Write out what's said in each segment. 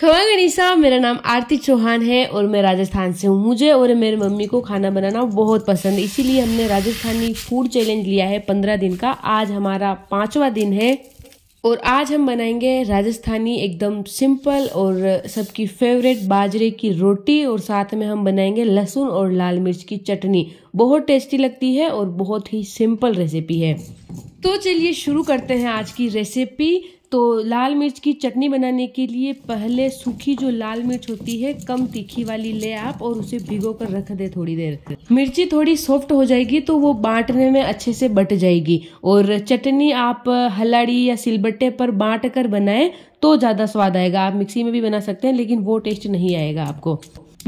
खबर गणिसा मेरा नाम आरती चौहान है और मैं राजस्थान से हूँ मुझे और मेरी मम्मी को खाना बनाना बहुत पसंद है इसीलिए हमने राजस्थानी फूड चैलेंज लिया है पंद्रह दिन का आज हमारा पांचवा दिन है और आज हम बनाएंगे राजस्थानी एकदम सिंपल और सबकी फेवरेट बाजरे की रोटी और साथ में हम बनाएंगे लहसुन और लाल मिर्च की चटनी बहुत टेस्टी लगती है और बहुत ही सिंपल रेसिपी है तो चलिए शुरू करते हैं आज की रेसिपी तो लाल मिर्च की चटनी बनाने के लिए पहले सूखी जो लाल मिर्च होती है कम तीखी वाली ले आप और उसे भिगो कर रख दे थोड़ी देर मिर्ची थोड़ी सॉफ्ट हो जाएगी तो वो बांटने में अच्छे से बट जाएगी और चटनी आप हलाड़ी या सिलबट्टे पर बांट कर बनाएं तो ज़्यादा स्वाद आएगा आप मिक्सी में भी बना सकते हैं लेकिन वो टेस्ट नहीं आएगा आपको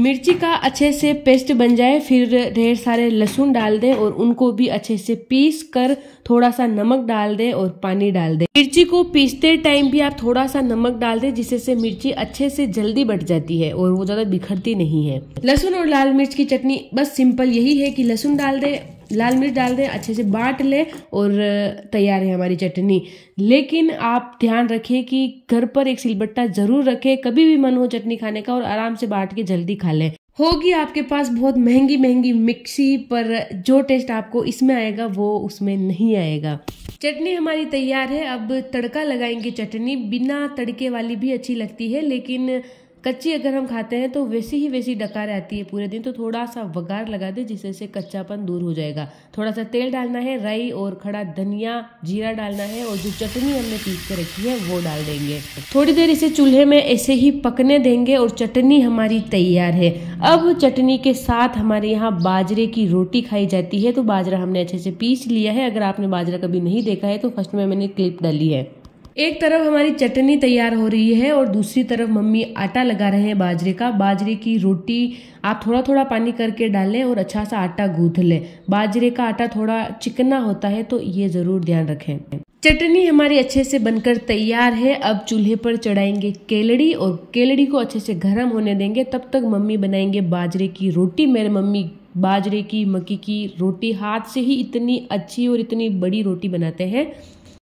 मिर्ची का अच्छे से पेस्ट बन जाए फिर ढेर सारे लहसुन डाल दें और उनको भी अच्छे से पीस कर थोड़ा सा नमक डाल दें और पानी डाल दें मिर्ची को पीसते टाइम भी आप थोड़ा सा नमक डाल दें जिससे से मिर्ची अच्छे से जल्दी बट जाती है और वो ज़्यादा बिखरती नहीं है लहसुन और लाल मिर्च की चटनी बस सिंपल यही है कि लहसुन डाल दें लाल मिर्च डाल दें अच्छे से बांट लें और तैयार है हमारी चटनी लेकिन आप ध्यान रखें कि घर पर एक सिलबट्टा ज़रूर रखें कभी भी मन हो चटनी खाने का और आराम से बांट के जल्दी खा लें होगी आपके पास बहुत महंगी महंगी मिक्सी पर जो टेस्ट आपको इसमें आएगा वो उसमें नहीं आएगा चटनी हमारी तैयार है अब तड़का लगाएंगे चटनी बिना तड़के वाली भी अच्छी लगती है लेकिन कच्ची अगर हम खाते हैं तो वैसी ही वैसी डका रहती है पूरे दिन तो थोड़ा सा वगार लगा दे जिससे से कच्चापन दूर हो जाएगा थोड़ा सा तेल डालना है राई और खड़ा धनिया जीरा डालना है और जो चटनी हमने पीस के रखी है वो डाल देंगे थोड़ी देर इसे चूल्हे में ऐसे ही पकने देंगे और चटनी हमारी तैयार है अब चटनी के साथ हमारे यहाँ बाजरे की रोटी खाई जाती है तो बाजरा हमने अच्छे से पीस लिया है अगर आपने बाजरा कभी नहीं देखा है तो फर्स्ट में मैंने क्लिप डाली है एक तरफ हमारी चटनी तैयार हो रही है और दूसरी तरफ मम्मी आटा लगा रहे हैं बाजरे का बाजरे की रोटी आप थोड़ा थोड़ा पानी करके डालें और अच्छा सा आटा गूंथ लें बाजरे का आटा थोड़ा चिकना होता है तो ये ज़रूर ध्यान रखें चटनी हमारी अच्छे से बनकर तैयार है अब चूल्हे पर चढ़ाएंगे केलड़ी और केलड़ी को अच्छे से गर्म होने देंगे तब तक मम्मी बनाएंगे बाजरे की रोटी मेरे मम्मी बाजरे की मक्की की रोटी हाथ से ही इतनी अच्छी और इतनी बड़ी रोटी बनाते हैं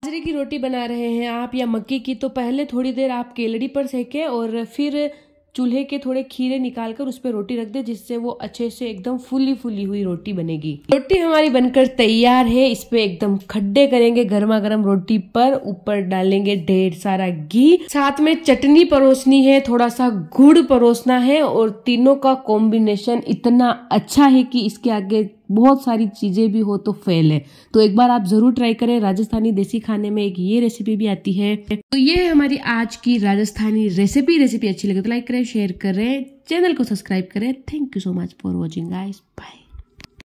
बाजरे की रोटी बना रहे हैं आप या मक्की की तो पहले थोड़ी देर आप केलड़ी पर सेके और फिर चूल्हे के थोड़े खीरे निकाल कर उस पर रोटी रख दे जिससे वो अच्छे से एकदम फुली फुली हुई रोटी बनेगी रोटी हमारी बनकर तैयार है इस पे एकदम खड्डे करेंगे गर्मा गर्म रोटी पर ऊपर डालेंगे ढेर सारा घी साथ में चटनी परोसनी है थोड़ा सा गुड़ परोसना है और तीनों का कॉम्बिनेशन इतना अच्छा है कि इसके आगे बहुत सारी चीज़ें भी हो तो फेल है तो एक बार आप ज़रूर ट्राई करें राजस्थानी देसी खाने में एक ये रेसिपी भी आती है तो ये है हमारी आज की राजस्थानी रेसिपी रेसिपी अच्छी लगे तो लाइक करें शेयर करें चैनल को सब्सक्राइब करें thank you so much for watching guys bye